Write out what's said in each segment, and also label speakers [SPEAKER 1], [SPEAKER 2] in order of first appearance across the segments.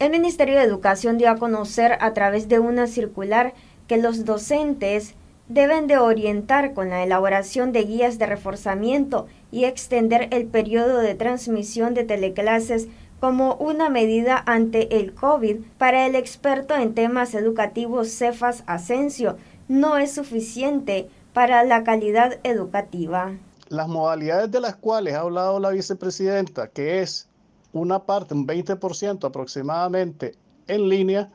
[SPEAKER 1] El Ministerio de Educación dio a conocer a través de una circular que los docentes deben de orientar con la elaboración de guías de reforzamiento y extender el periodo de transmisión de teleclases como una medida ante el COVID para el experto en temas educativos Cefas Asensio no es suficiente para la calidad educativa.
[SPEAKER 2] Las modalidades de las cuales ha hablado la vicepresidenta, que es una parte, un 20% aproximadamente en línea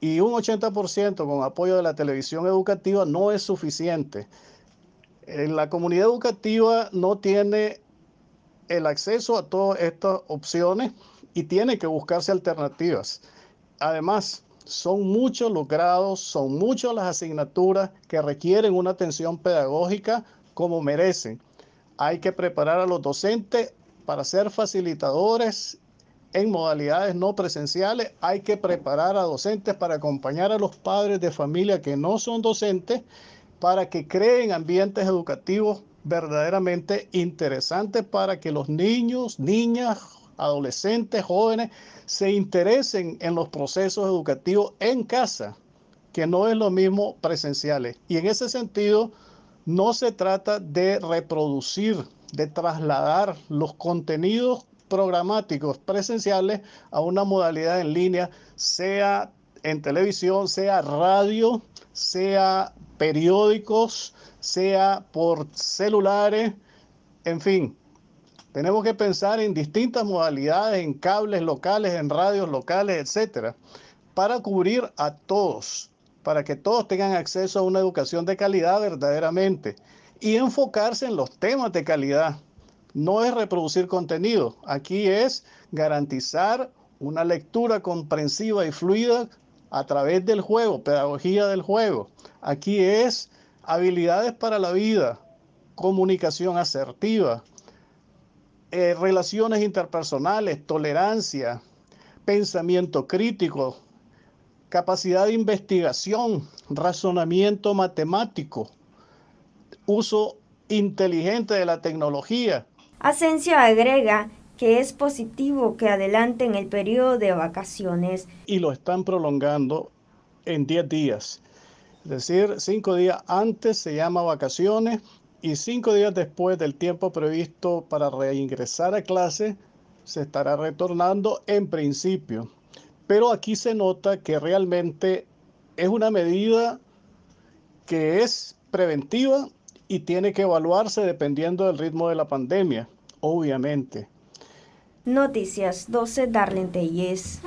[SPEAKER 2] y un 80% con apoyo de la televisión educativa no es suficiente. En eh, la comunidad educativa no tiene el acceso a todas estas opciones y tiene que buscarse alternativas. Además, son muchos los grados, son muchas las asignaturas que requieren una atención pedagógica como merecen. Hay que preparar a los docentes para ser facilitadores en modalidades no presenciales, hay que preparar a docentes para acompañar a los padres de familia que no son docentes para que creen ambientes educativos verdaderamente interesantes para que los niños, niñas, adolescentes, jóvenes se interesen en los procesos educativos en casa, que no es lo mismo presenciales. Y en ese sentido, no se trata de reproducir, de trasladar los contenidos programáticos presenciales a una modalidad en línea, sea en televisión, sea radio, sea periódicos, sea por celulares, en fin. Tenemos que pensar en distintas modalidades, en cables locales, en radios locales, etcétera, para cubrir a todos para que todos tengan acceso a una educación de calidad verdaderamente y enfocarse en los temas de calidad. No es reproducir contenido, aquí es garantizar una lectura comprensiva y fluida a través del juego, pedagogía del juego. Aquí es habilidades para la vida, comunicación asertiva, eh, relaciones interpersonales, tolerancia, pensamiento crítico, capacidad de investigación, razonamiento matemático, uso inteligente de la tecnología.
[SPEAKER 1] Asensio agrega que es positivo que adelanten el periodo de
[SPEAKER 2] vacaciones. Y lo están prolongando en 10 días. Es decir, 5 días antes se llama vacaciones y 5 días después del tiempo previsto para reingresar a clase se estará retornando en principio. Pero aquí se nota que realmente es una medida que es preventiva y tiene que evaluarse dependiendo del ritmo de la pandemia, obviamente.
[SPEAKER 1] Noticias 12 Darlene Yes.